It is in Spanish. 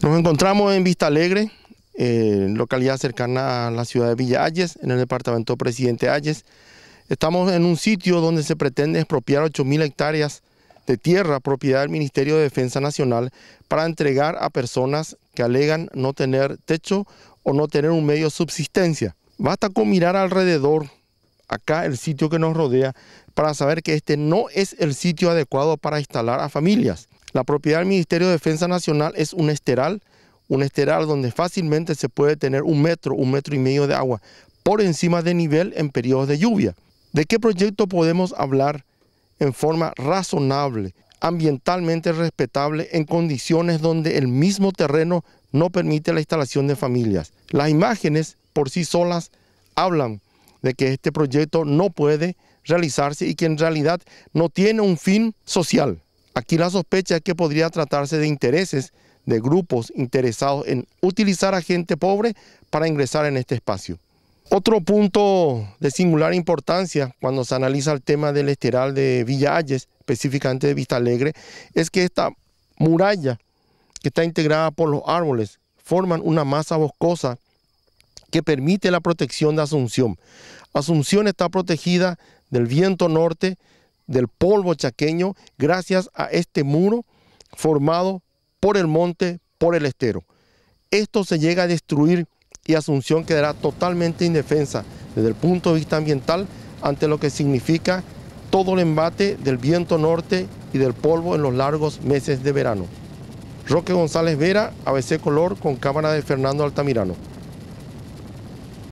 Nos encontramos en Vista Alegre, eh, localidad cercana a la ciudad de Villa Ayes, en el departamento Presidente Ayes. Estamos en un sitio donde se pretende expropiar 8.000 hectáreas de tierra, propiedad del Ministerio de Defensa Nacional, para entregar a personas que alegan no tener techo o no tener un medio de subsistencia. Basta con mirar alrededor, acá el sitio que nos rodea, para saber que este no es el sitio adecuado para instalar a familias. La propiedad del Ministerio de Defensa Nacional es un esteral, un esteral donde fácilmente se puede tener un metro, un metro y medio de agua por encima de nivel en periodos de lluvia. ¿De qué proyecto podemos hablar en forma razonable, ambientalmente respetable, en condiciones donde el mismo terreno no permite la instalación de familias? Las imágenes por sí solas hablan de que este proyecto no puede realizarse y que en realidad no tiene un fin social. Aquí la sospecha es que podría tratarse de intereses de grupos interesados en utilizar a gente pobre para ingresar en este espacio. Otro punto de singular importancia cuando se analiza el tema del esteral de Villalles, específicamente de Vista Alegre, es que esta muralla que está integrada por los árboles forman una masa boscosa que permite la protección de Asunción. Asunción está protegida del viento norte, del polvo chaqueño gracias a este muro formado por el monte, por el estero. Esto se llega a destruir y Asunción quedará totalmente indefensa desde el punto de vista ambiental ante lo que significa todo el embate del viento norte y del polvo en los largos meses de verano. Roque González Vera, ABC Color, con cámara de Fernando Altamirano.